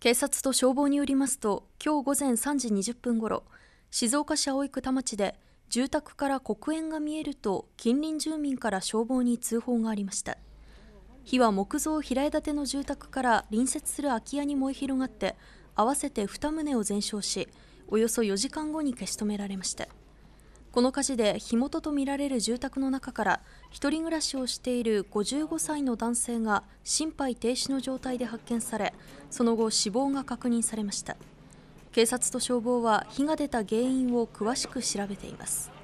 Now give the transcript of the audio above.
警察と消防によりますと今日午前3時20分ごろ静岡市葵区田町で住宅から黒煙が見えると近隣住民から消防に通報がありました火は木造平屋建ての住宅から隣接する空き家に燃え広がって合わせて2棟を全焼しおよそ4時間後に消し止められましたこの火事で火元とみられる住宅の中から1人暮らしをしている55歳の男性が心肺停止の状態で発見されその後死亡が確認されました警察と消防は火が出た原因を詳しく調べています